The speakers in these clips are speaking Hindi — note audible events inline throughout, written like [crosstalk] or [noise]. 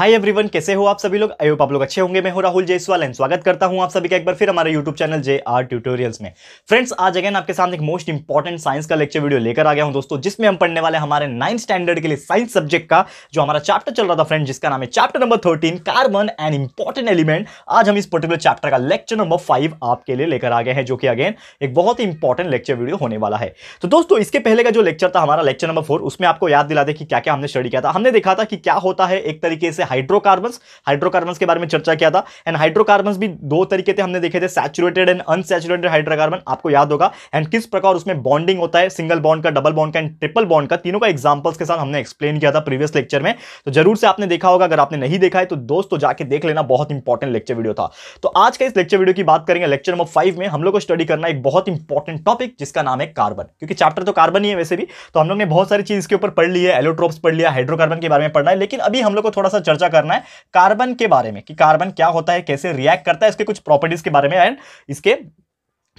हाय एवरीवन कैसे हो आप सभी लोग आयो आप लोग अच्छे होंगे मैं हूं राहुल जयसवाल एंड स्वागत करता हूं आप सभी का एक बार फिर हमारे YouTube channel J R tutorials में फ्रेंड्स आज अगेन आपके सामने एक मोस्ट इंपॉर्टेंट साइंस का लेक्चर वीडियो लेकर आ गया हूं दोस्तों जिसमें हम पढ़ने वाले हमारे नाइन्थ स्टैंडर्ड के लिए साइंस सब्जेक्ट का जो हमारा चैप्टर चल रहा था फ्रेंड जिसका नाम है chapter number thirteen carbon and important element आज हम इस पर्टिकुलर चैप्टर का लेक्चर नंबर फाइव आपके लिए लेकर आ गए हैं जो कि अगेन एक बहुत ही इंपॉर्टेंट लेक्चर वीडियो होने वाला है तो दोस्तों इसके पहले का जो लेक्चर था हमारा लेक्चर नंबर फोर उसमें आपको याद दिला दे कि क्या क्या हमने स्टडी किया था हमने देखा था कि क्या होता है एक तरीके से हाइड्रोकार्बन हाइड्रोकार्बन के बारे में चर्चा किया था एंड हाइड्रोकार्बन भी दो तरीके थे हमने देखे थे सैचुरेटेड एंड अनसेचुरेटेड हाइड्रोकार्बन आपको याद होगा एंड किस प्रकार उसमें बॉन्डिंग होता है सिंगल बॉन्ड का डबल बॉन्ड का एंड ट्रिपल बॉन्ड का तीनों का एग्जाम्पल्स के साथ हमने एक्सप्लेन किया था प्रीवियस लेक्चर में तो जरूर से आपने देखा होगा अगर आपने नहीं देखा है तो दोस्तों जाके देख लेना बहुत इंपॉर्टेंट लेक्चर वीडियो था तो आज का इस लेक्चर वीडियो की बात करेंगे लेक्चर नंबर फाइव में हम लोग को स्टडी करना एक बहुत इंपॉर्टेंट टॉपिक जिसका नाम है कार्बन क्योंकि चैप्टर तो कार्बन ही है वैसे भी तो हम लोग ने बहुत सारी चीज के ऊपर पढ़ ली है एलोट्रोप्स पढ़ लिया हाइड्रोकार्बन के बारे में पढ़ना है लेकिन अभी हम लोग को थोड़ा सा चर्चा चर्चा करना है कार्बन के बारे में कि कार्बन क्या होता है कैसे रिएक्ट करता है इसके कुछ प्रॉपर्टीज के बारे में एंड इसके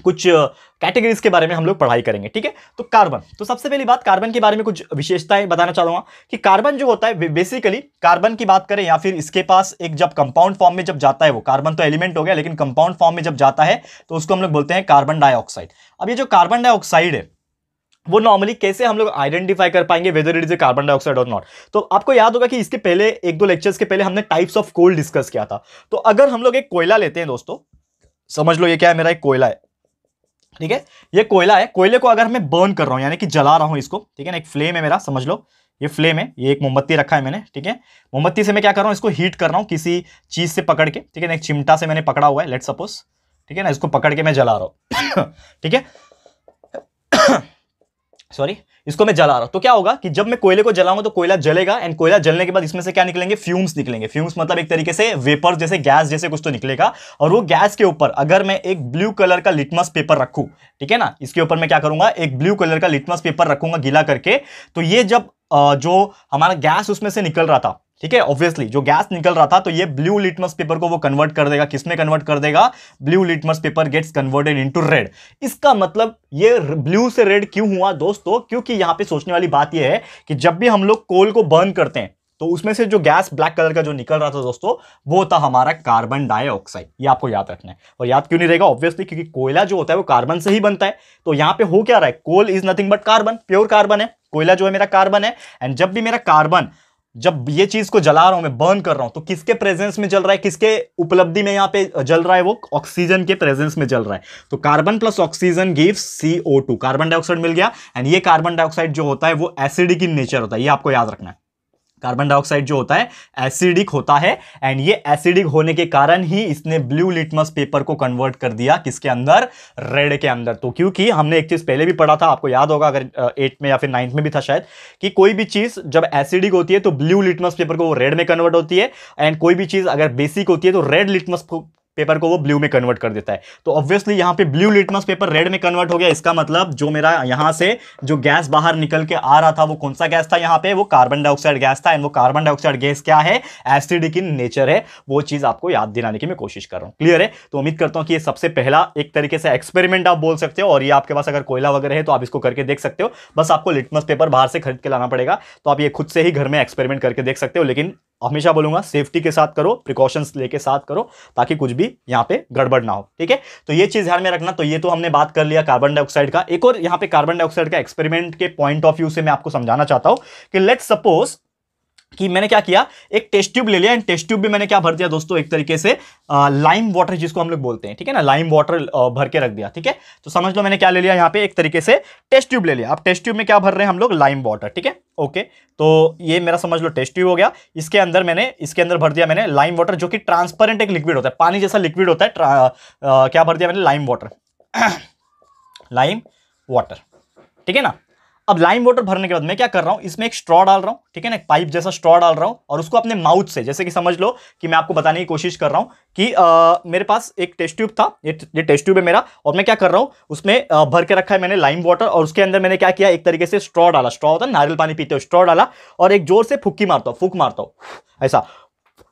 कुछ कैटेगरीज के बारे में हम लोग पढ़ाई करेंगे ठीक है तो कार्बन तो सबसे पहली बात कार्बन के बारे में कुछ विशेषताएं बताना चाहूंगा कि कार्बन जो होता है बेसिकली कार्बन की बात करें या फिर इसके पास एक जब कंपाउंड फॉर्म में जब जाता है वो कार्बन तो एलिमेंट हो गया लेकिन कंपाउंड फॉर्म में जब जाता है तो उसको हम लोग बोलते हैं कार्बन डाइऑक्साइड अब ये जो कार्बन डाइऑक्साइड है वो नॉर्मली कैसे हम लोग आइडेंटिफाई कर पाएंगे whether it is a carbon dioxide और नॉट तो आपको याद होगा कि इसके पहले एक दो लेक्चर्स के पहले हमने टाइप्स ऑफ कोल डिस्कस किया था तो अगर हम लोग एक कोयला लेते हैं दोस्तों समझ लो ये क्या है मेरा एक कोयला है ठीक है ये कोयला है कोयले को अगर मैं बर्न कर रहा हूँ यानी कि जला रहा हूँ इसको ठीक है ना एक फ्लेम है मेरा समझ लो ये फ्लेम है ये एक मोमबत्ती रखा है मैंने ठीक है मोमबत्ती से मैं क्या कर रहा हूँ इसको हीट कर रहा हूँ किसी चीज़ से पकड़ के ठीक है ना एक चिमटा से मैंने पकड़ा हुआ है लेट सपोज ठीक है ना इसको पकड़ के मैं जला रहा हूँ [coughs] ठीक है सॉरी इसको मैं जला रहा हूँ तो क्या होगा कि जब मैं कोयले को जलाऊंगा तो कोयला जलेगा एंड कोयला जलने के बाद इसमें से क्या निकलेंगे फ्यूम्स निकलेंगे फ्यूम्स मतलब एक तरीके से वेपर जैसे गैस जैसे कुछ तो निकलेगा और वो गैस के ऊपर अगर मैं एक ब्लू कलर का लिटमस पेपर रखूँ ठीक है ना इसके ऊपर मैं क्या करूंगा एक ब्लू कलर का लिटमस पेपर रखूंगा गिला करके तो ये जब जो हमारा गैस उसमें से निकल रहा था ठीक है ऑब्वियसली जो गैस निकल रहा था तो ये ब्लू लिटमस पेपर को वो कन्वर्ट कर देगा किसमें कन्वर्ट कर देगा blue litmus paper gets converted into red इसका मतलब ये ब्लू से रेड क्यों हुआ दोस्तों क्योंकि यहां पे सोचने वाली बात यह है कि जब भी हम लोग कोल को बर्न करते हैं तो उसमें से जो गैस ब्लैक कलर का जो निकल रहा था दोस्तों वो था हमारा कार्बन डाइऑक्साइड ये आपको याद रखना है और याद क्यों नहीं रहेगा ऑब्वियसली क्योंकि कोयला जो होता है वो कार्बन से ही बनता है तो यहां पे हो क्या रहा है coal is nothing but carbon pure carbon है कोयला जो है मेरा कार्बन है एंड जब भी मेरा कार्बन जब ये चीज को जला रहा हूं मैं बर्न कर रहा हूं तो किसके प्रेजेंस में जल रहा है किसके उपलब्धि में यहां पे जल रहा है वो ऑक्सीजन के प्रेजेंस में जल रहा है तो carbon plus oxygen give CO two carbon dioxide मिल गया एंड ये कार्बन डाइऑक्साइड जो होता है वो एसिडिक इन नेचर होता है ये आपको याद रखना है कार्बन डाइऑक्साइड जो होता है एसिडिक होता है एंड ये एसिडिक होने के कारण ही इसने ब्लू लिटमस पेपर को कन्वर्ट कर दिया किसके अंदर रेड के अंदर तो क्योंकि हमने एक चीज़ पहले भी पढ़ा था आपको याद होगा अगर एट में या फिर नाइन्थ में भी था शायद कि कोई भी चीज़ जब एसिडिक होती है तो ब्लू लिटमस पेपर को वो रेड में कन्वर्ट होती है एंड कोई भी चीज़ अगर बेसिक होती है तो रेड लिटमस पेपर को वो ब्लू में कन्वर्ट कर देता है तो ऑब्वियसली यहाँ पे ब्लू लिटमस पेपर रेड में कन्वर्ट हो गया इसका मतलब जो मेरा यहाँ से जो गैस बाहर निकल के आ रहा था वो कौन सा गैस था यहाँ पे वो कार्बन डाइऑक्साइड गैस था एंड वो कार्बन डाइऑक्साइड गैस क्या है एसिडिक इन नेचर है वो चीज़ आपको याद दिलाने की मैं कोशिश कर रहा हूँ क्लियर है तो उम्मीद करता हूँ कि ये सबसे पहला एक तरीके से एक्सपेरिमेंट आप बोल सकते हो और ये आपके पास अगर कोयला वगैरह है तो आप इसको करके देख सकते हो बस आपको लिटमस पेपर बाहर से खरीद के लाना पड़ेगा तो आप ये खुद से ही घर में एक्सपेरिमेंट करके देख सकते हो लेकिन हमेशा बोलूंगा सेफ्टी के साथ करो प्रिकॉशंस लेके साथ करो ताकि कुछ भी यहाँ पे गड़बड़ ना हो ठीक है तो ये चीज़ ध्यान में रखना तो ये तो हमने बात कर लिया कार्बन डाइऑक्साइड का एक और यहाँ पे कार्बन डाइऑक्साइड का एक्सपेरिमेंट के पॉइंट ऑफ व्यू से मैं आपको समझाना चाहता हूँ कि लेट्स सपोज कि मैंने क्या किया एक टेस्ट ट्यूब ले लिया एंड टेस्ट ट्यूब भी मैंने क्या भर दिया दोस्तों एक तरीके से लाइम वाटर जिसको हम लोग बोलते हैं ठीक है ना लाइम वाटर भर के रख दिया ठीक है तो समझ लो मैंने क्या ले लिया यहाँ पे एक तरीके से टेस्ट ट्यूब ले लिया अब टेस्ट ट्यूब में क्या भर रहे हैं हम लोग लाइम वाटर ठीक है ओके तो ये मेरा समझ लो टेस्ट ट्यूब हो गया इसके अंदर मैंने इसके अंदर भर दिया मैंने लाइम वाटर जो कि ट्रांसपेरेंट एक लिक्विड होता है पानी जैसा लिक्विड होता है क्या भर दिया मैंने लाइम वाटर लाइम वाटर ठीक है ना अब लाइम वाटर भरने के बाद मैं क्या कर रहा हूँ इसमें एक स्ट्रॉ डाल रहा हूँ ठीक है ना पाइप जैसा स्ट्रॉ डाल रहा हूँ और उसको अपने माउथ से जैसे कि समझ लो कि मैं आपको बताने की कोशिश कर रहा हूँ कि आ, मेरे पास एक टेस्ट ट्यूब था ये ये टेस्ट ट्यूब है मेरा और मैं क्या कर रहा हूँ उसमें आ, भर के रखा है मैंने लाइम वाटर और उसके अंदर मैंने क्या किया एक तरीके से स्ट्रॉ डाला स्ट्रॉ होता है नारियल पानी पीते हो स्ट्रॉ डाला और एक जोर से फुक्की मारता हूँ फूक मारता हूँ ऐसा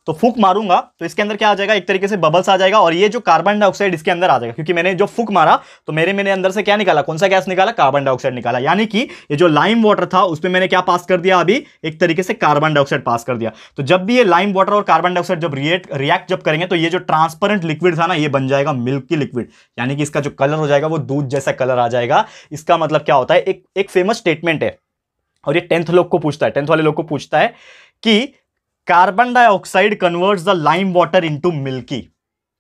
तो फूक मारूंगा तो इसके अंदर क्या आ जाएगा एक तरीके से बबल्स आ जाएगा और ये जो कार्बन डाइऑक्साइड इसके अंदर आ जाएगा क्योंकि मैंने जो फूक मारा तो मेरे मैंने अंदर से क्या निकाला कौन सा गैस निकाला कार्बन डाइऑक्साइड निकाला यानी कि ये जो लाइम वाटर था उस पर मैंने क्या पास कर दिया अभी एक तरीके से कार्बन डाइऑक्साइड पास कर दिया तो जब भी ये लाइम वाटर और कार्बन डाइऑक्साइड जब रिएक्ट रिएक्ट जब करेंगे तो ये जो ट्रांसपेरेंट लिक्विड था ना ये बन जाएगा मिल्क की लिक्विड यानी कि इसका जो कलर हो जाएगा वो दूध जैसा कलर आ जाएगा इसका मतलब क्या होता है एक एक फेमस स्टेटमेंट है और ये टेंथ लोग को पूछता है टेंथ वाले लोग को पूछता है कि carbon dioxide converts the lime water into milky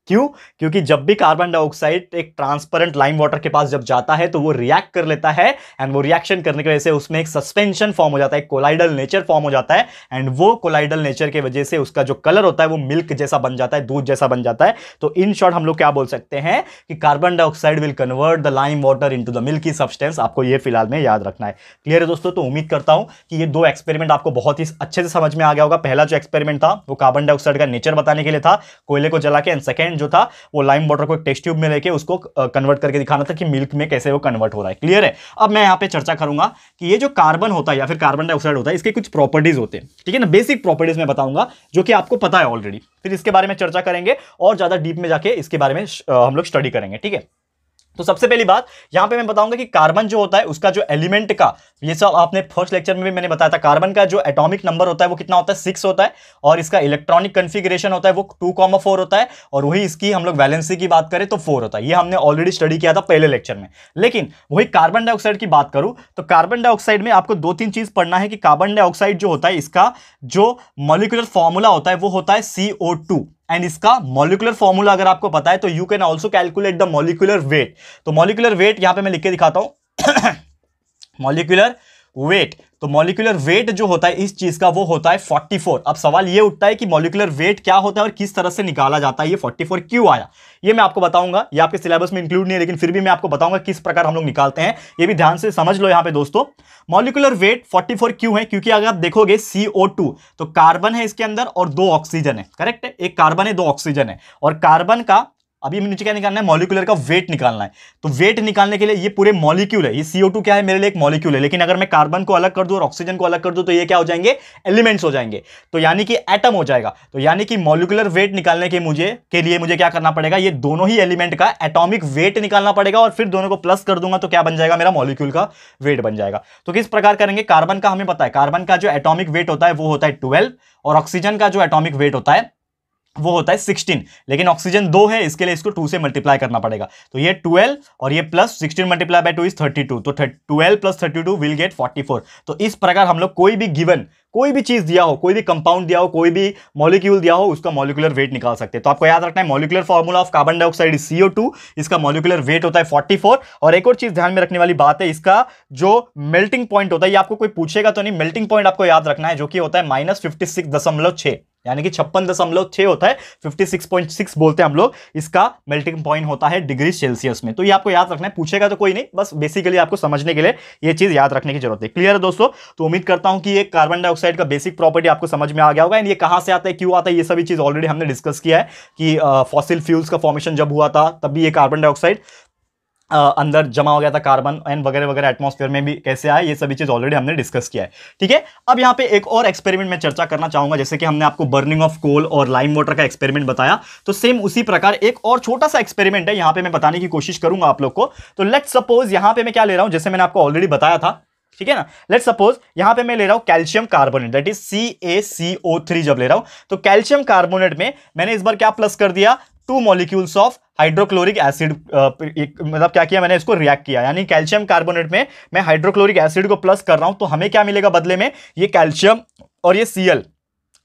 क्यों क्योंकि जब भी कार्बन डाइऑक्साइड एक ट्रांसपेरेंट लाइम वाटर के पास जब जाता है तो वो रिएक्ट कर लेता है एंड वो रिएक्शन करने की वजह से उसमें एक सस्पेंशन फॉर्म हो जाता है कोलाइडल नेचर फॉर्म हो जाता है एंड वो कोलाइडल नेचर की वजह से उसका जो कलर होता है वो मिल्क जैसा बन जाता है दूध जैसा बन जाता है तो इन शॉर्ट हम लोग क्या बोल सकते हैं कि carbon dioxide will convert the lime water into the milky substance आपको ये फिलहाल में याद रखना है क्लियर है दोस्तों तो उम्मीद करता हूं कि ये दो एक्सपेरिमेंट आपको बहुत ही अच्छे से समझ में आ गया होगा पहला जो एक्सपेरिमेंट था वो कार्बन डाइऑक्साइड का नेचर बताने के लिए था कोयले को जला के एंड सेकेंड जो था वो लाइम वाटर को एक टेस्ट ट्यूब में लेके उसको कन्वर्ट करके दिखाना था कि मिल्क में कैसे वो कन्वर्ट हो रहा है क्लियर है अब मैं यहाँ पे चर्चा करूंगा कि ये जो कार्बन होता है या फिर कार्बन डाइऑक्साइड होता है इसके कुछ प्रॉपर्टीज होते हैं ठीक है ना बेसिक प्रॉपर्टीज मैं बताऊंगा जो कि आपको पता है ऑलरेडी फिर इसके बारे में चर्चा करेंगे और ज़्यादा डीप में जाके इसके बारे में हम लोग स्टडी करेंगे ठीक है तो सबसे पहली बात यहां पे मैं बताऊंगा कि कार्बन जो होता है उसका जो एलिमेंट का ये सब आपने फर्स्ट लेक्चर में भी मैंने बताया था कार्बन का जो एटॉमिक नंबर होता है वो कितना होता है सिक्स होता है और इसका इलेक्ट्रॉनिक कन्फिग्रेशन होता है वो टू कॉमा फोर होता है और वही इसकी हम लोग वैलेंसी की बात करें तो फोर होता है ये हमने ऑलरेडी स्टडी किया था पहले लेक्चर में लेकिन वही कार्बन डाइऑक्साइड की बात करूँ तो कार्बन डाइऑक्साइड में आपको दो तीन चीज पढ़ना है कि कार्बन डाइऑक्साइड जो होता है इसका जो मोलिकुलर फॉर्मूला होता है वो होता है सी एंड इसका मॉलिकुलर फॉर्मूला अगर आपको पता है तो you can also calculate the molecular weight तो मॉलिकुलर वेट यहां पे मैं लिख के दिखाता हूं मॉलिकुलर [coughs] वेट तो मॉलिकुलर वेट जो होता है इस चीज का वो होता है 44 अब सवाल ये उठता है कि मॉलिकुलर वेट क्या होता है और किस तरह से निकाला जाता है ये 44 क्यों आया ये मैं आपको बताऊंगा ये आपके सिलेबस में इंक्लूड नहीं है लेकिन फिर भी मैं आपको बताऊंगा किस प्रकार हम लोग निकालते हैं ये भी ध्यान से समझ लो यहाँ पे दोस्तों मॉलिकुलर वेट 44 क्यों है क्योंकि अगर आप देखोगे CO2 तो कार्बन है इसके अंदर और दो ऑक्सीजन है करेक्ट है एक कार्बन है दो ऑक्सीजन है और कार्बन का अभी हमें नीचे क्या निकालना है मॉलिकुलर का वेट निकालना है तो वेट निकालने के लिए ये पूरे मॉलिक्यूल है ये CO2 क्या है मेरे लिए एक मॉलिक्यूल है लेकिन अगर मैं कार्बन को अलग कर दूं और ऑक्सीजन को अलग कर दूं तो ये क्या हो जाएंगे एलिमेंट्स हो जाएंगे तो यानी कि एटम हो जाएगा तो यानी कि मॉलिकुलर वेट निकालने के मुझे के लिए मुझे क्या करना पड़ेगा ये दोनों ही एलिमेंट का एटॉमिक वेट निकालना पड़ेगा और फिर दोनों को प्लस कर दूंगा तो क्या बन जाएगा मेरा मॉलिक्यूल का वेट बन जाएगा तो किस प्रकार करेंगे कार्बन का हमें पता है कार्बन का जो एटॉमिक वेट होता है वो होता है ट्वेल्व और ऑक्सीजन का जो एटॉमिक वेट होता है वो होता है सिक्सटीन लेकिन ऑक्सीजन दो है इसके लिए इसको टू से मल्टीप्लाई करना पड़ेगा तो ये ट्वेल्व और ये plus sixteen multiply by two is thirty two तो twelve plus thirty two will get forty four तो इस प्रकार हम लोग कोई भी गिवन कोई भी चीज़ दिया हो कोई भी कंपाउंड दिया हो कोई भी मॉलिक्यूल दिया हो उसका मॉलिकुलर वेट निकाल सकते हैं तो आपको याद रखना है molecular formula of carbon dioxide is CO two इसका मॉलिकुलर वेट होता है फोर्टी फोर और एक और चीज़ ध्यान में रखने वाली बात है इसका जो मेल्टिंग पॉइंट होता है ये आपको कोई पूछेगा तो नहीं मेल्टिंग पॉइंट आपको याद रखना है जो कि होता है माइनस फिफ्टी सिक्स दशमलव छः यानी कि छप्पन दशमलव छः होता है 56.6 बोलते हैं हम लोग इसका मेल्टिंग पॉइंट होता है डिग्री सेल्सियस में तो ये आपको याद रखना है पूछेगा तो कोई नहीं बस बेसिकली आपको समझने के लिए ये चीज़ याद रखने की जरूरत है क्लियर है दोस्तों तो उम्मीद करता हूँ कि ये कार्बन डाइऑक्साइड का बेसिक प्रॉपर्टी आपको समझ में आ गया होगा एंड ये कहाँ से आता है क्यों आता है ये सभी चीज़ ऑलरेडी हमने डिस्कस किया है कि फॉसिल फ्यूल्स का फॉर्मेशन जब हुआ था तब भी ये कार्बन डाइऑक्साइड अंदर जमा हो गया था कार्बन एंड वगैरह वगैरह एटमॉस्फेयर में भी कैसे आए ये सभी चीज़ ऑलरेडी हमने डिस्कस किया है ठीक है अब यहाँ पे एक और एक्सपेरिमेंट मैं चर्चा करना चाहूँगा जैसे कि हमने आपको बर्निंग ऑफ कोल और लाइम वाटर का एक्सपेरिमेंट बताया तो सेम उसी प्रकार एक और छोटा सा एक्सपेरिमेंट है यहाँ पे मैं बताने की कोशिश करूँगा आप लोग को तो लेट सपोज यहाँ पे मैं क्या ले रहा हूँ जैसे मैंने आपको ऑलरेडी बताया था ठीक है ना लेट सपोज यहां पे मैं ले रहा हूं calcium carbonate that is C A C O three जब ले रहा हूं तो कैल्शियम कार्बोनेट में मैंने इस बार क्या प्लस कर दिया two molecules of hydrochloric acid मतलब क्या किया मैंने इसको रिएक्ट किया यानी कैल्शियम कार्बोनेट में मैं हाइड्रोक्लोरिक एसिड को प्लस कर रहा हूं तो हमें क्या मिलेगा बदले में ये कैल्शियम और ये सीएल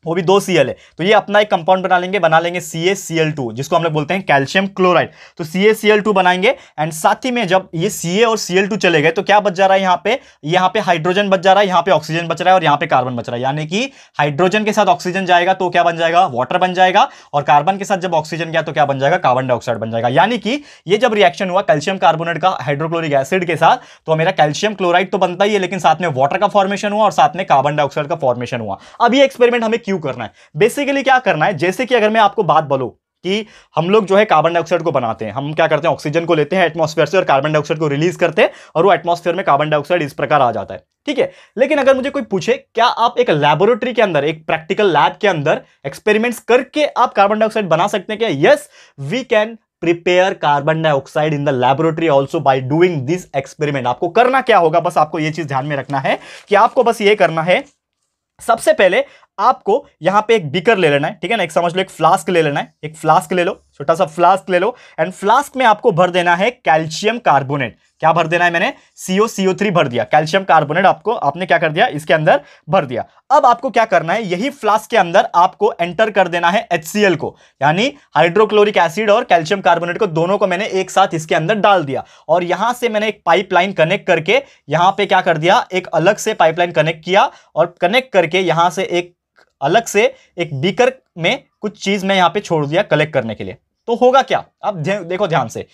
वो भी दो सी है तो ये अपना एक कंपाउंड बना लेंगे बना लेंगे सी जिसको हम लोग बोलते हैं कैल्शियम क्लोराइड तो सी बनाएंगे एंड साथ ही में जब ये सी और सी चले गए तो क्या बच जा रहा है यहाँ पे यहाँ पे हाइड्रोजन बच जा रहा है यहाँ पे ऑक्सीजन बच रहा है और यहाँ पे कार्बन बच रहा है यानी कि हाइड्रोजन के साथ ऑक्सीजन जाएगा तो क्या बन जाएगा वाटर बन जाएगा और कार्बन के साथ जब ऑक्सीजन गया तो क्या बन जाएगा कार्बन डाइऑक्साइड बन जाएगा यानी कि ये जब रिएक्शन हुआ कैल्शियम कार्बोनेट का हाइड्रोक्लोरिक एसिड के साथ तो मेरा कैल्शियम क्लोराइड तो बनता ही है लेकिन साथ में वाटर का फॉर्मेशन हुआ और साथ में कार्बन डाइऑक्साइड का फॉर्मेशन हुआ अब एक्सपेरिमेंट हमें क्यों क्यों करना है बेसिकली क्या करना है जैसे कि अगर मैं आपको बात बोलूँ कि हम लोग जो है कार्बन डाइऑक्साइड को बनाते हैं हम क्या करते हैं ऑक्सीजन को लेते हैं एटमॉस्फेयर से और कार्बन डाइऑक्साइड को रिलीज करते हैं और वो एटमॉस्फेयर में कार्बन डाइऑक्साइड इस प्रकार आ जाता है ठीक है लेकिन अगर मुझे कोई पूछे क्या आप एक लेबोरेटरी के अंदर एक प्रैक्टिकल लैब के अंदर एक्सपेरिमेंट्स करके आप कार्बन डाइऑक्साइड बना सकते हैं क्या yes we can prepare carbon dioxide in the laboratory also by doing this experiment आपको करना क्या होगा बस आपको यह चीज ध्यान में रखना है कि आपको बस ये करना है सबसे पहले आपको यहाँ पे एक बिकर ले लेना है ठीक है ना एक समझ लो एक फ्लास्क ले लेना है एक फ्लास्क ले लो छोटा सा फ्लास्क ले लो एंड फ्लास्क में आपको भर देना है कैल्शियम कार्बोनेट क्या भर देना है मैंने सीओ सीओ थ्री भर दिया कैल्शियम कार्बोनेट आपको आपने क्या कर दिया इसके अंदर भर दिया अब आपको क्या करना है यही फ्लास्क के अंदर आपको एंटर कर देना है एच को यानी हाइड्रोक्लोरिक एसिड और कैल्शियम कार्बोनेट को दोनों को मैंने एक साथ इसके अंदर डाल दिया और यहां से मैंने एक पाइपलाइन कनेक्ट करके यहां पे क्या कर दिया एक अलग से पाइपलाइन कनेक्ट किया और कनेक्ट करके यहां से एक अलग से एक बीकर में कुछ चीज़ मैं यहाँ पे छोड़ दिया कलेक्ट करने के लिए तो होगा क्या अब देखो ध्यान से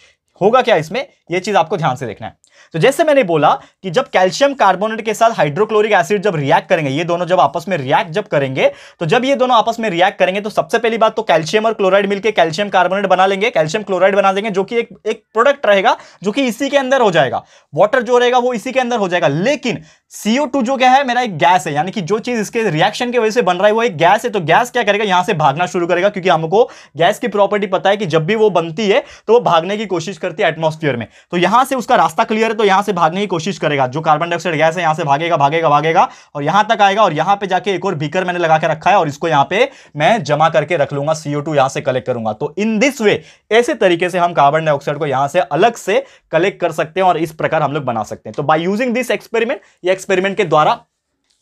होगा क्या इसमें यह चीज आपको ध्यान से देखना है तो जैसे मैंने बोला कि जब कैल्शियम कार्बोनेट के साथ हाइड्रोक्लोरिक एसिड जब रिएक्ट करेंगे ये दोनों जब आपस में रिएक्ट जब करेंगे तो जब ये दोनों आपस में रिएक्ट करेंगे तो सबसे पहली बात तो कैल्शियम और क्लोराइड मिलकर कैल्शियम कार्बोनेट बना लेंगे कैल्शियम क्लोराइड बना देंगे जो कि एक एक प्रोडक्ट रहेगा जो कि इसी के अंदर हो जाएगा वाटर जो रहेगा वो इसी के अंदर हो जाएगा लेकिन CO2 जो क्या है मेरा एक गैस है यानी कि जो चीज इसके रिएक्शन की वजह से बन रहा है वो एक गैस है तो गैस क्या करेगा यहां से भागना शुरू करेगा क्योंकि हमको गैस की प्रॉपर्टी पता है कि जब भी वो बनती है तो वो भागने की कोशिश करती है एटमोस्फियर में तो यहां से उसका रास्ता क्लियर है तो यहां से भागने की कोशिश करेगा जो कार्बन डाइऑक्साइड गैस है यहां से भागेगा भागेगा भागेगा और यहां तक आएगा और यहां पर जाके एक और भीकर मैंने लगा के रखा है और इसको यहां पर मैं जमा करके रख लूंगा सीओ टू यहां से कलेक्ट करूंगा तो इन दिस वे ऐसे तरीके से हम कार्बन डाइऑक्साइड को यहां से अलग से कलेक्ट कर सकते हैं और इस प्रकार हम लोग बना सकते हैं तो बाई यूजिंग दिस एक्सपेरिमेंट ये एक्सपेरिमेंट के द्वारा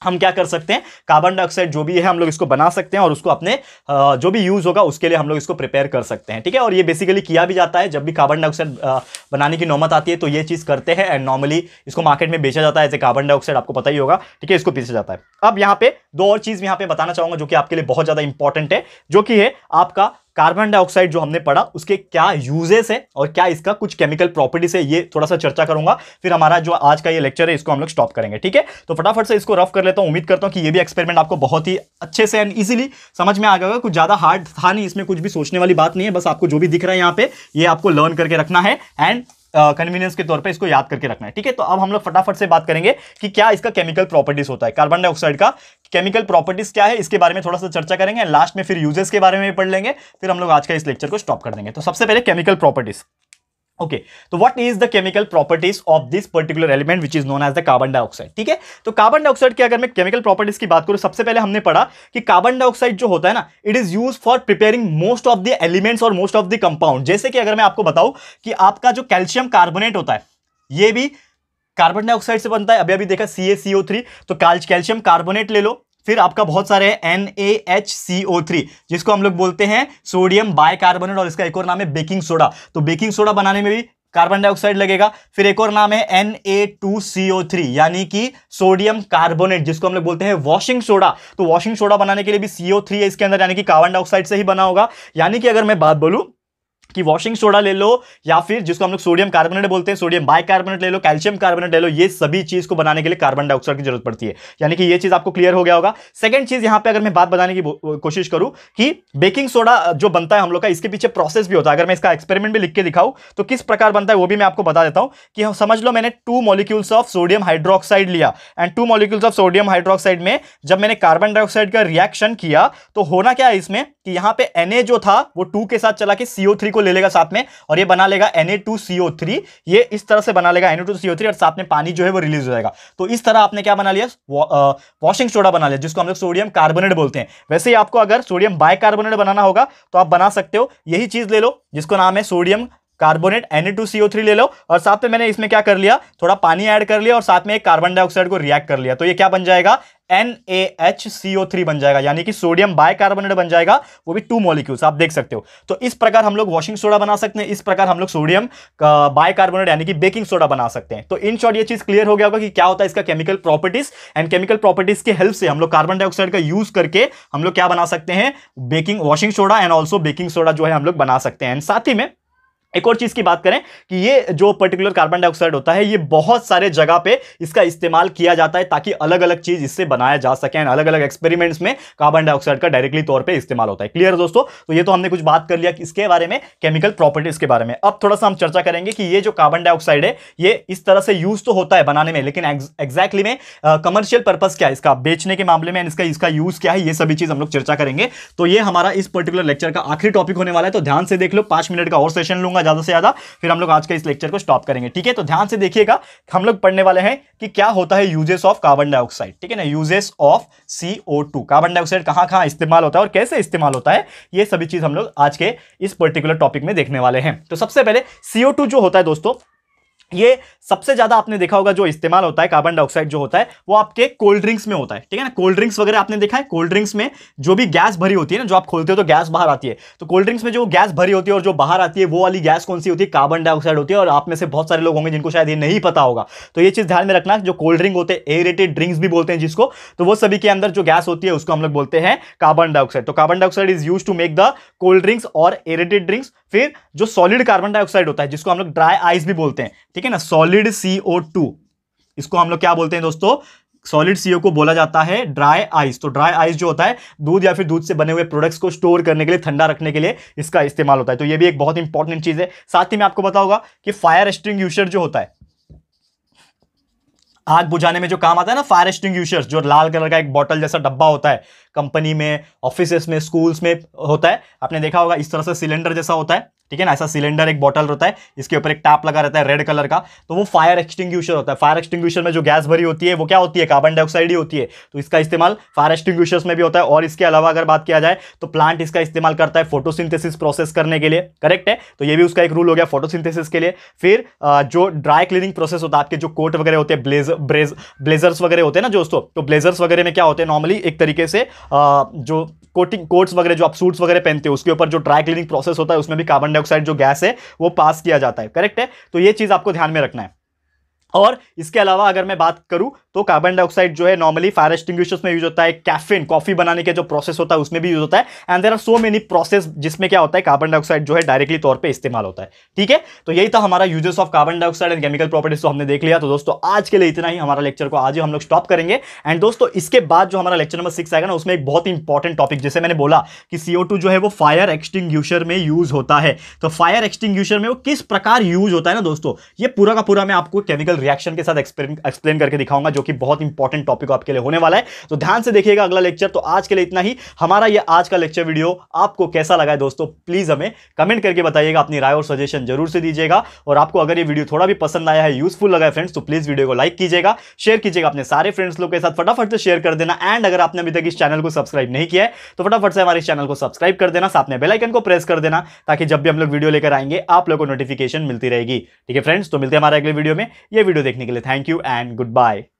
हम क्या कर सकते हैं कार्बन डाइऑक्साइड जो भी है हम लोग इसको बना सकते हैं और उसको अपने जो भी यूज़ होगा उसके लिए हम लोग इसको प्रिपेयर कर सकते हैं ठीक है और ये बेसिकली किया भी जाता है जब भी कार्बन डाइऑक्साइड बनाने की नौमत आती है तो ये चीज़ करते हैं एंड नॉर्मली इसको मार्केट में बेचा जाता है जैसे कार्बन डाइऑक्साइड आपको पता ही होगा ठीक है इसको बेचा जाता है अब यहाँ पे दो और चीज़ यहाँ पे बताना चाहूँगा जो कि आपके लिए बहुत ज़्यादा इंपॉर्टेंट है जो कि है आपका कार्बन डाइऑक्साइड जो हमने पढ़ा उसके क्या यूजेस है और क्या इसका कुछ केमिकल प्रॉपर्टीज है ये थोड़ा सा चर्चा करूंगा फिर हमारा जो आज का ये लेक्चर है इसको हम लोग स्टॉप करेंगे ठीक है तो फटाफट से इसको रफ कर लेता हूँ उम्मीद करता हूँ कि ये भी एक्सपेरिमेंट आपको बहुत ही अच्छे से एंड ईजिली समझ में आ गया कुछ ज़्यादा हार्ड था नहीं इसमें कुछ भी सोचने वाली बात नहीं है बस आपको जो भी दिख रहा है यहाँ पे ये आपको लर्न करके रखना है एंड कन्वीनियंस के तौर पर इसको याद करके रखना है ठीक है तो अब हम लोग फटाफट से बात करेंगे कि क्या इसका केमिकल प्रॉपर्टीज होता है कार्बन डाइऑक्साइड का केमिकल प्रॉपर्टीज क्या है इसके बारे में थोड़ा सा चर्चा करेंगे लास्ट में फिर यूजेस के बारे में पढ़ लेंगे फिर हम लोग आज का इस लेक्चर को स्टॉप कर देंगे तो सबसे पहले केमिकल प्रॉपर्टीज ओके तो what is the chemical properties of this particular element which is known as the carbon dioxide ठीक है तो कार्बन डाइऑक्साइड की अगर मैं केमिकल प्रॉपर्टीज की बात करूं सबसे पहले हमने पढ़ा कि कार्बन डाइऑक्साइड जो होता है ना it is use for preparing most of the elements और मोस्ट ऑफ द कंपाउंड जैसे कि अगर मैं आपको बताऊं कि आपका जो कैल्शियम कार्बोनेट होता है ये भी कार्बन डाइऑक्साइड से बनता है अभी अभी देखा सी तो कैल्शियम कार्बोनेट ले लो फिर आपका बहुत सारे N A H C O three जिसको हम लोग बोलते हैं सोडियम कार्बोनेट और इसका एक और नाम है बेकिंग सोडा तो बेकिंग सोडा बनाने में भी कार्बन डाइऑक्साइड लगेगा फिर एक और नाम है N A two C O three यानी कि सोडियम कार्बोनेट जिसको हम लोग बोलते हैं वॉशिंग सोडा तो वॉशिंग सोडा बनाने के लिए भी सी ओ थ्री है इसके अंदर यानी कि कार्बन डाइऑक्साइड से ही बना होगा यानी कि अगर मैं बात बोलूँ कि वॉशिंग सोडा ले लो या फिर जिसको हम लोग सोडियम कार्बोनेट बोलते हैं सोडियम बाइकार्बोनेट ले लो कैल्शियम कार्बोनेट ले लो ये सभी चीज को बनाने के लिए कार्बन डाइऑक्साइड की जरूरत पड़ती है यानी कि ये चीज आपको क्लियर हो गया होगा सेकंड चीज यहां पे अगर मैं बात बताने की कोशिश करूं कि बेकिंग सोडा जो बनता है हम लोग का इसके पीछे प्रोसेस भी होता है अगर मैं इसका एक्सपेरिमेंट भी लिख के दिखाऊं तो किस प्रकार बनता है वो भी मैं आपको बता देता हूं कि हाँ, समझ लो मैंने two molecules of sodium hydroxide लिया and two molecules of sodium hydroxide में जब मैंने कार्बन डाइऑक्साइड का रिएक्शन किया तो होना क्या है इसमें कि यहां पर एन जो था वो टू के साथ चला के सीओ को को ले लेगा साथ में और ये बना लेगा एन ये इस तरह से बना लेगा एन और साथ में पानी जो है वो रिलीज हो जाएगा तो इस तरह आपने क्या बना लिया वॉशिंग सोडा बना लिया जिसको हम लोग सोडियम कार्बोनेट बोलते हैं वैसे ही आपको अगर सोडियम बाइकार्बोनेट बनाना होगा तो आप बना सकते हो यही चीज ले लो जिसको नाम है सोडियम कार्बोनेट Na2CO3 e ले लो और साथ में मैंने इसमें क्या कर लिया थोड़ा पानी ऐड कर लिया और साथ में एक कार्बन डाइऑक्साइड को रिएक्ट कर लिया तो ये क्या बन जाएगा NaHCO3 बन जाएगा यानी कि सोडियम बाइकार्बोनेट बन जाएगा वो भी टू मॉलिक्यूल्स आप देख सकते हो तो इस प्रकार हम लोग वॉशिंग सोडा बना सकते हैं इस प्रकार हम लोग सोडियम कार्बोनेट यानी कि बेकिंग सोडा बना सकते हैं तो इन शॉर्ट ये चीज क्लियर हो गया होगा कि क्या होता है इसका chemical properties and chemical properties के हेल्प से हम लोग कार्बन डाइऑक्साइड का यूज करके हम लोग क्या बना सकते हैं baking washing soda and also baking soda जो है हम लोग बना सकते हैं एंड साथ ही में एक और चीज़ की बात करें कि ये जो पर्टिकुलर कार्बन डाइऑक्साइड होता है ये बहुत सारे जगह पे इसका इस्तेमाल किया जाता है ताकि अलग अलग चीज़ इससे बनाया जा सके एंड अलग अलग एक्सपेरिमेंट्स में कार्बन डाइऑक्साइड का डायरेक्टली तौर पे इस्तेमाल होता है क्लियर दोस्तों तो ये तो हमने कुछ बात कर लिया इसके बारे में केमिकल प्रॉपर्टीज़ के बारे में अब थोड़ा सा हम चर्चा करेंगे कि ये जो कार्बन डाइऑक्साइड है ये इस तरह से यूज़ तो होता है बनाने में लेकिन एक्जैक्टली में कमर्शियल पर्पज़ क्या है इसका बेचने के मामले में इसका इसका यूज़ क्या है ये सभी चीज़ हम लोग चर्चा करेंगे तो ये हमारा इस पर्टिकुलर लेक्चर का आखिरी टॉपिक होने वाला है तो ध्यान से देख लो पांच मिनट का और सेशन लूंगा करूंगा ज़्यादा से ज़्यादा फिर हम लोग आज के इस लेक्चर को स्टॉप करेंगे ठीक है तो ध्यान से देखिएगा हम लोग पढ़ने वाले हैं कि क्या होता है यूजेस ऑफ कार्बन डाइऑक्साइड ठीक है ना uses of C carbon dioxide कहाँ कहाँ इस्तेमाल होता है और कैसे इस्तेमाल होता है ये सभी चीज़ हम लोग आज के इस पर्टिकुलर टॉपिक में देखने वाले हैं तो सबसे पहले सी जो होता है दोस्तों ये सबसे ज्यादा आपने देखा होगा जो इस्तेमाल होता है कार्बन डाइऑक्साइड जो होता है वो आपके कोल्ड ड्रिंक्स में होता है ठीक है ना कोल्ड ड्रिंक्स वगैरह आपने देखा है कोल्ड ड्रिंक्स में जो भी गैस भरी होती है ना जो आप खोलते हो तो गैस बाहर आती है तो कोल्ड ड्रिंक्स में जो गैस भरी होती है और जो बाहर आती है वो वाली गैस कौन सी होती है कार्बन डाइऑक्साइड होती है और आप में से बहुत सारे लोग होंगे जिनको शायद ये नहीं पता होगा तो ये चीज ध्यान में रखना जो कोल्ड ड्रिंक होते हैं एरेटेड ड्रिंक्स भी बोलते हैं जिसको तो वो सभी के अंदर जो गैस होती है उसको हम लोग बोलते हैं कार्बन डाइऑक्साइड तो carbon dioxide is use to make the cold drinks और एरेटेड ड्रिंक्स फिर जो सॉलिड कार्बन डाइऑक्साइड होता है जिसको हम लोग ड्राई आइस भी बोलते हैं ठीक है ना सॉलिड सीओ टू इसको हम लोग क्या बोलते हैं दोस्तों सॉलिड सीओ को बोला जाता है ड्राई आइस तो ड्राई आइस जो होता है दूध या फिर दूध से बने हुए प्रोडक्ट्स को स्टोर करने के लिए ठंडा रखने के लिए इसका इस्तेमाल होता है तो ये भी एक बहुत इंपॉर्टेंट चीज़ है साथ ही मैं आपको बताऊंगा कि फायर एक्सटिंग जो होता है आग बुझाने में जो काम आता है ना फायर एस्टिंग जो लाल कलर का एक बॉटल जैसा डब्बा होता है कंपनी में ऑफिस में स्कूल्स में होता है आपने देखा होगा इस तरह से सिलेंडर जैसा होता है ठीक है ना ऐसा सिलेंडर एक बॉटल रहता है इसके ऊपर एक टैप लगा रहता है रेड कलर का तो वो फायर एक्सटिंग्यूशर होता है फायर एक्सटिंग्यूशर में जो गैस भरी होती है वो क्या होती है कार्बन डाइऑक्साइड ही होती है तो इसका इस्तेमाल फायर एक्सटिंग्यूशर्स में भी होता है और इसके अलावा अगर बात किया जाए तो प्लांट इसका इस्तेमाल करता है फोटोसिंथेसिस प्रोसेस करने के लिए करेक्ट है तो ये भी उसका एक रूल हो गया फोटोसिंथेसिस के लिए फिर जो ड्राई क्लीनिंग प्रोसेस होता है आपके जो कोट वगैरह होते हैं ब्रेज ब्लेजर्स वगैरह होते हैं ना दोस्तों तो ब्लेजर्स वगैरह में क्या होते हैं नॉर्मली एक तरीके से जो कोटिंग कोट्स वगैरह जो आप सूट्स वगैरह पहनते हो उसके ऊपर जो ड्राई क्लीनिंग प्रोसेस होता है उसमें भी कार्बन डाइऑक्साइड जो गैस है वो पास किया जाता है करेक्ट है तो ये चीज़ आपको ध्यान में रखना है और इसके अलावा अगर मैं बात करूँ तो कार्बन डाइऑक्साइड जो है नॉर्मली फायर एक्सटिंग्विशर्स में यूज होता है कैफिन कॉफी बनाने के जो प्रोसेस होता है उसमें भी यूज होता है and there are so many process जिसमें क्या होता है कार्बन डाइऑक्साइड जो है डायरेक्टली तौर पर इस्तेमाल होता है ठीक है तो यही था हमारा uses of carbon dioxide and chemical properties तो हमने देख लिया तो दोस्तों आज के लिए इतना ही हमारा लेक्चर को आज ही हम लोग स्टॉप करेंगे एंड दोस्तों इसके बाद जो हमारा लेक्चर नंबर सिक्स आएगा ना उसमें एक बहुत ही इंपॉर्टेंट टॉपिक जैसे मैंने बोला कि सीओ जो है वो फायर एक्सटिंग्यूशर में यूज होता है तो फायर एक्सटिंग में वो किस प्रकार यूज होता है ना दोस्तों ये पूरा का पूरा मैं आपको केमिकल रिएक्शन के साथ एक्सप्लेन करके दिखाऊंगा जो कि बहुत इंपॉर्टेंट टॉपिक आपके लिए होने वाला है तो ध्यान से देखिएगा अगला लेक्चर तो आज के लिए इतना ही हमारा ये आज का लेक्चर वीडियो आपको कैसा लगा है दोस्तों प्लीज़ हमें कमेंट करके बताइएगा अपनी राय और सजेशन जरूर से दीजिएगा और आपको अगर ये वीडियो थोड़ा भी पसंद आया है यूजफुल लगा है फ्रेंड्स तो प्लीज़ वीडियो को लाइक कीजिएगा शेयर कीजिएगा अपने सारे फ्रेंड्स लोग के साथ फटाफट से शेयर कर देना एंड अगर आपने अभी तक इस चैनल को सब्सक्राइब नहीं किया है तो फटाफट से हमारे चैनल को सब्सक्राइब कर देना साथ में बेलाइकन को प्रेस कर देना ताकि जब भी हम लोग वीडियो लेकर आएंगे आप लोग को नोटिफिकेशन मिलती रहेगी ठीक है फ्रेंड्स तो मिलते हैं हमारे अगले वीडियो में ये वीडियो देखने के लिए thank you and good bye